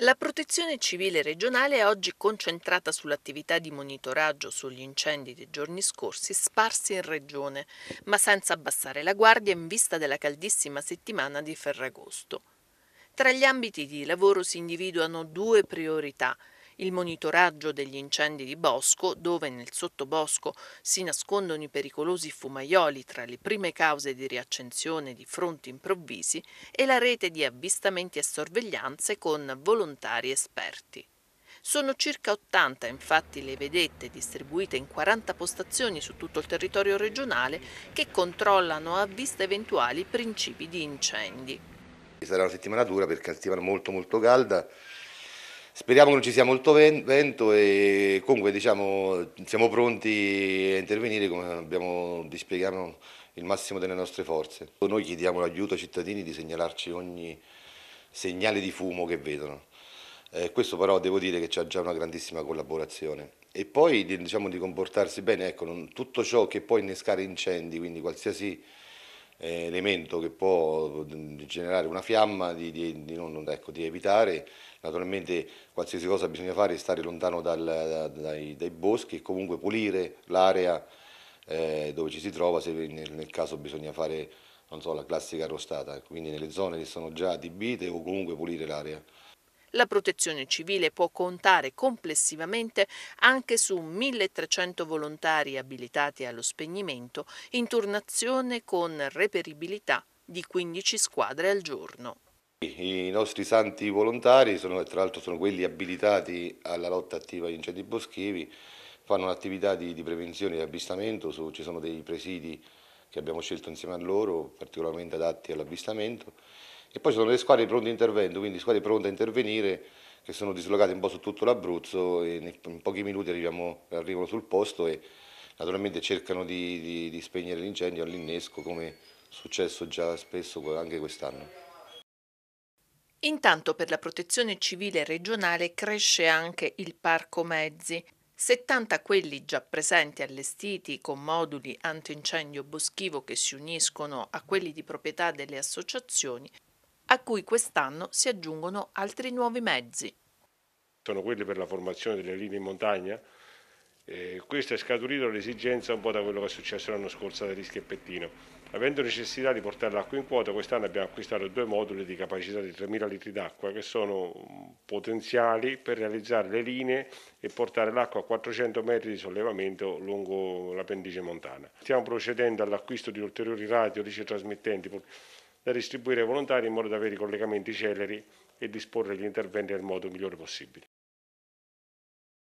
La protezione civile regionale è oggi concentrata sull'attività di monitoraggio sugli incendi dei giorni scorsi sparsi in regione, ma senza abbassare la guardia in vista della caldissima settimana di Ferragosto. Tra gli ambiti di lavoro si individuano due priorità – il monitoraggio degli incendi di bosco, dove nel sottobosco si nascondono i pericolosi fumaioli tra le prime cause di riaccensione di fronti improvvisi, e la rete di avvistamenti e sorveglianze con volontari esperti. Sono circa 80 infatti le vedette distribuite in 40 postazioni su tutto il territorio regionale che controllano a vista eventuali principi di incendi. Sarà una settimana dura perché è una settimana molto molto calda Speriamo che non ci sia molto vento e comunque diciamo, siamo pronti a intervenire come abbiamo dispiegato il massimo delle nostre forze. Noi chiediamo l'aiuto ai cittadini di segnalarci ogni segnale di fumo che vedono. Eh, questo però devo dire che c'è già una grandissima collaborazione. E poi diciamo, di comportarsi bene, ecco, tutto ciò che può innescare incendi, quindi qualsiasi eh, elemento che può mm, generare una fiamma, di, di, di, non, ecco, di, evitare. Naturalmente qualsiasi cosa bisogna fare è stare lontano dal, dai, dai, boschi e comunque pulire l'area eh, dove ci si trova se nel, nel caso bisogna fare so, la classica arrostata, quindi nelle zone che sono già adibite o comunque pulire l'area. La protezione civile può contare complessivamente anche su 1.300 volontari abilitati allo spegnimento in turnazione con reperibilità di 15 squadre al giorno. I nostri santi volontari, sono, tra l'altro sono quelli abilitati alla lotta attiva agli incendi boschivi, fanno un'attività di, di, prevenzione e avvistamento, su, ci sono dei presidi che abbiamo scelto insieme a loro, particolarmente adatti all'avvistamento. E poi ci sono le squadre pronte a intervento, quindi squadre pronte a intervenire che sono dislocate un po' su tutto l'Abruzzo e in pochi minuti arriviamo, arrivano sul posto e naturalmente cercano di, di, di spegnere l'incendio all'innesco come è successo già spesso anche quest'anno. Intanto per la protezione civile regionale cresce anche il parco mezzi. 70 quelli già presenti allestiti con moduli antincendio boschivo che si uniscono a quelli di proprietà delle associazioni, a cui quest'anno si aggiungono altri nuovi mezzi. Sono quelli per la formazione delle linee in montagna, eh, questo è scaturito l'esigenza un po' da quello che è successo l'anno scorso da Rischi e Pettino. Avendo necessità di portare l'acqua in quota, quest'anno abbiamo acquistato due moduli di capacità di 3.000 litri d'acqua che sono potenziali per realizzare le linee e portare l'acqua a 400 metri di sollevamento lungo la pendice montana. Stiamo procedendo all'acquisto di ulteriori radio ricetrasmittenti da distribuire ai volontari in modo da avere i collegamenti celeri e disporre gli interventi nel modo migliore possibile.